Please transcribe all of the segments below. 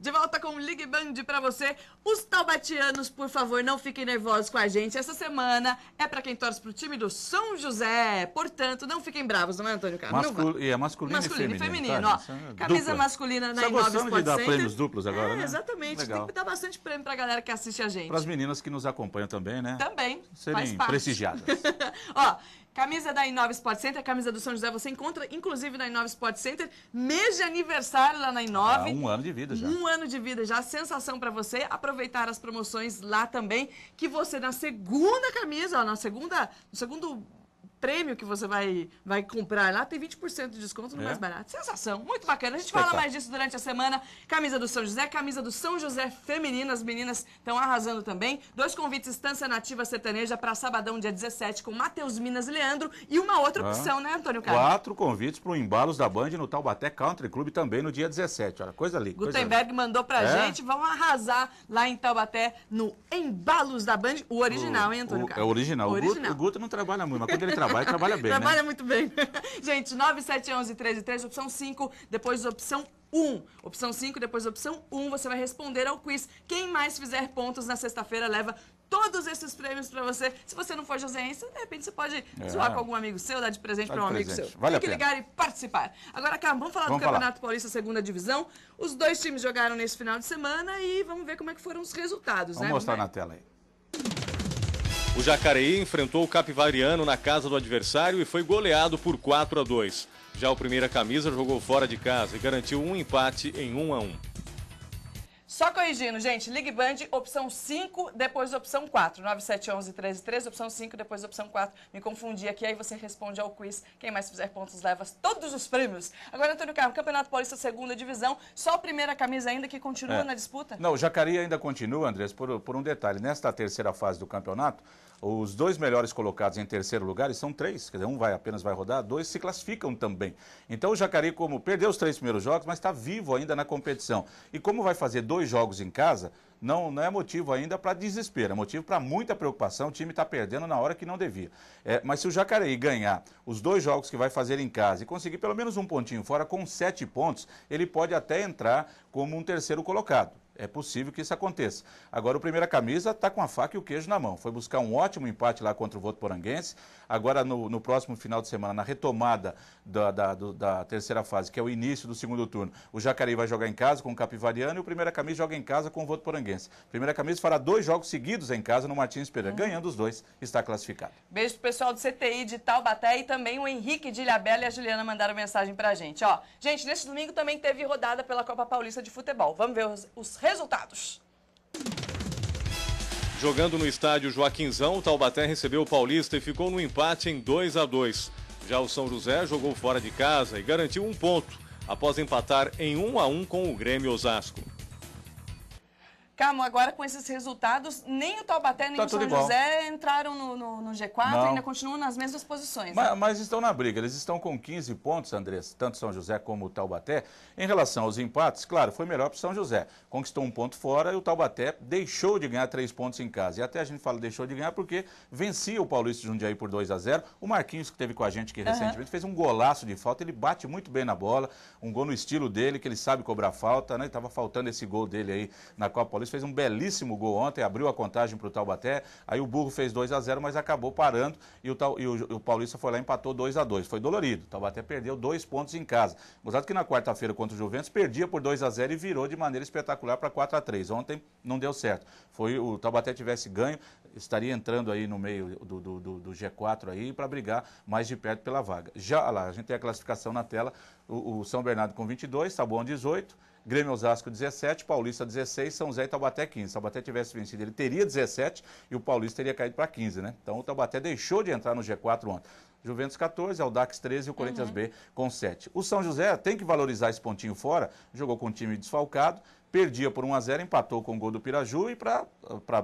De volta com o Ligue Band para você. Os taubatianos, por favor, não fiquem nervosos com a gente. Essa semana é para quem torce pro time do São José. Portanto, não fiquem bravos, não é, Antônio Carlos? Mascul... É masculino, masculino e feminino. feminino tá, ó. É Camisa dupla. masculina na Inova Sport de dar Center. prêmios duplos agora, é, né? Exatamente. Legal. Tem que dar bastante prêmio pra galera que assiste a gente. Para as meninas que nos acompanham também, né? Também. Serem prestigiadas. ó, Camisa da Inova Sport Center, camisa do São José, você encontra, inclusive, na Inova Sport Center. Mês de aniversário lá na Inova. É um ano de vida já. Um ano de vida já. Sensação para você aproveitar as promoções lá também, que você na segunda camisa, ó, na segunda, no segundo prêmio que você vai, vai comprar lá tem 20% de desconto no é. mais barato. Sensação, muito bacana. A gente fala mais disso durante a semana. Camisa do São José, camisa do São José feminina. As meninas estão arrasando também. Dois convites Estância Nativa Sertaneja para sabadão, dia 17, com Matheus Minas Leandro. E uma outra ah. opção, né, Antônio Carlos? Quatro convites para o Embalos da Band no Taubaté Country Club também no dia 17. Olha, coisa linda. Gutenberg coisa mandou para é. gente. Vamos arrasar lá em Taubaté no Embalos da Band. O original, o, hein, Antônio o, é Carlos? É original. O original. O Guto, o Guto não trabalha muito, mas quando ele trabalha trabalha, trabalha bem. Né? trabalha né? muito bem. Gente, 13, 13, opção 5, depois opção 1. Opção 5, depois opção 1, você vai responder ao quiz. Quem mais fizer pontos na sexta-feira leva todos esses prêmios para você. Se você não for joseense, de repente você pode é. zoar com algum amigo seu, dar de presente para um presente. amigo seu. Vale Tem que pena. ligar e participar. Agora, Carmo, vamos falar vamos do falar. Campeonato Paulista Segunda Divisão. Os dois times jogaram nesse final de semana e vamos ver como é que foram os resultados. Né? Vamos né? mostrar na tela aí. O Jacareí enfrentou o Capivariano na casa do adversário e foi goleado por 4 a 2. Já o Primeira Camisa jogou fora de casa e garantiu um empate em 1 a 1. Só corrigindo, gente, Ligue Band, opção 5, depois opção 4. 13, 133 opção 5, depois opção 4. Me confundi aqui, aí você responde ao quiz. Quem mais fizer pontos leva todos os prêmios. Agora, Antônio Carlos, Campeonato Paulista, segunda divisão, só a primeira camisa ainda que continua é. na disputa? Não, o Jacareí ainda continua, Andrés, por, por um detalhe. Nesta terceira fase do campeonato, os dois melhores colocados em terceiro lugar, e são três, quer dizer, um vai, apenas vai rodar, dois se classificam também. Então o Jacareí, como perdeu os três primeiros jogos, mas está vivo ainda na competição. E como vai fazer dois jogos em casa, não, não é motivo ainda para desespero, é motivo para muita preocupação. O time está perdendo na hora que não devia. É, mas se o Jacareí ganhar os dois jogos que vai fazer em casa e conseguir pelo menos um pontinho fora, com sete pontos, ele pode até entrar como um terceiro colocado é possível que isso aconteça. Agora, o Primeira Camisa está com a faca e o queijo na mão. Foi buscar um ótimo empate lá contra o Voto Poranguense. Agora, no, no próximo final de semana, na retomada da, da, do, da, terceira fase, que é o início do segundo turno, o Jacareí vai jogar em casa com o Capivariano e o Primeira Camisa joga em casa com o Voto Poranguense. Primeira Camisa fará dois jogos seguidos em casa no Martins Pereira. Uhum. Ganhando os dois, está classificado. Beijo pro pessoal do CTI de Taubaté e também o Henrique de Ilhabela e a Juliana mandaram mensagem pra gente. Ó, gente, neste domingo também teve rodada pela Copa Paulista de Futebol. Vamos ver os, os resultados. Jogando no estádio Joaquinzão, o Taubaté recebeu o Paulista e ficou no empate em 2 a 2. Já o São José jogou fora de casa e garantiu um ponto após empatar em 1 a 1 com o Grêmio Osasco. Calma, agora com esses resultados, nem o Taubaté nem tá o São José entraram no, no, no G4, Não. ainda continuam nas mesmas posições. Mas, né? mas, estão na briga, eles estão com 15 pontos, Andrés, tanto São José como o Taubaté. Em relação aos empates, claro, foi melhor para o São José. Conquistou um ponto fora e o Taubaté deixou de ganhar três pontos em casa. E até a gente fala deixou de ganhar porque vencia o Paulista de Jundiaí por 2 a 0 O Marquinhos, que teve com a gente aqui recentemente, fez um golaço de falta, ele bate muito bem na bola, um gol no estilo dele, que ele sabe cobrar falta, né? Estava faltando esse gol dele aí na Copa Paulista fez um belíssimo gol ontem, abriu a contagem para o Taubaté, aí o Burro fez 2 a 0 mas acabou parando e o, e o, o Paulista foi lá e empatou 2 a 2 Foi dolorido, o Taubaté perdeu dois pontos em casa. Gostado que na quarta-feira contra o Juventus perdia por 2 a 0 e virou de maneira espetacular para 4 a 3 Ontem não deu certo. Foi o Taubaté tivesse ganho, estaria entrando aí no meio do, do, do, do G4 aí para brigar mais de perto pela vaga. Já lá, a gente tem a classificação na tela, o, o São Bernardo com 22, Taboão 18, Grêmio Osasco 17, Paulista 16, São Zé e Taubaté 15. Se o Taubaté tivesse vencido, ele teria 17 e o Paulista teria caído para 15, né? Então o Taubaté deixou de entrar no G4 ontem. Juventus 14, Aldax 13 e o Corinthians uhum. B com 7. O São José tem que valorizar esse pontinho fora, jogou com um time desfalcado, perdia por 1 a 0 empatou com o gol do Piraju e para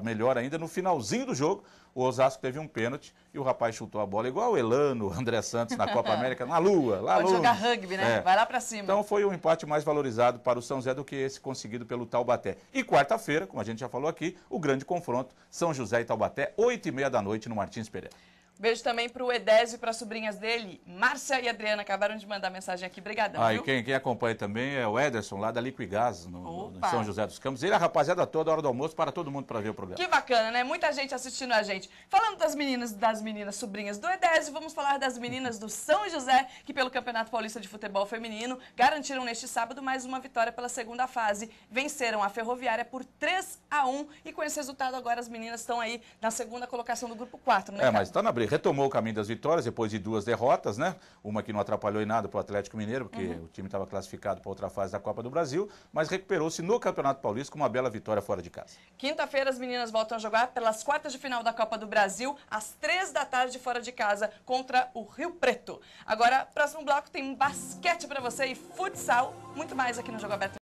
melhor ainda, no finalzinho do jogo, o Osasco teve um pênalti e o rapaz chutou a bola igual o Elano, o André Santos na Copa América, na lua, lá Pode jogar rugby, né? É. Vai lá para cima. Então foi o um empate mais valorizado para o São José do que esse conseguido pelo Taubaté. E quarta-feira, como a gente já falou aqui, o grande confronto São José e Taubaté, 8 h 30 da noite no Martins Pereira. Beijo também para o Edésio e para as sobrinhas dele, Márcia e Adriana, acabaram de mandar mensagem aqui. Obrigadão. Ah, viu? e quem, quem, acompanha também é o Ederson, lá da Liquigás, no, no, São José dos Campos. Ele, é a rapaziada toda, hora do almoço, para todo mundo para ver o programa. Que bacana, né? Muita gente assistindo a gente. Falando das meninas, das meninas sobrinhas do Edésio, vamos falar das meninas do São José, que pelo Campeonato Paulista de Futebol Feminino garantiram neste sábado mais uma vitória pela segunda fase. Venceram a Ferroviária por 3 a 1 e com esse resultado agora as meninas estão aí na segunda colocação do grupo 4, né? É, mas está na briga retomou o caminho das vitórias depois de duas derrotas, né? Uma que não atrapalhou em nada para o Atlético Mineiro, porque uhum. o time estava classificado para outra fase da Copa do Brasil, mas recuperou-se no Campeonato Paulista com uma bela vitória fora de casa. Quinta-feira as meninas voltam a jogar pelas quartas de final da Copa do Brasil, às três da tarde fora de casa, contra o Rio Preto. Agora, próximo bloco tem basquete para você e futsal, muito mais aqui no Jogo Aberto.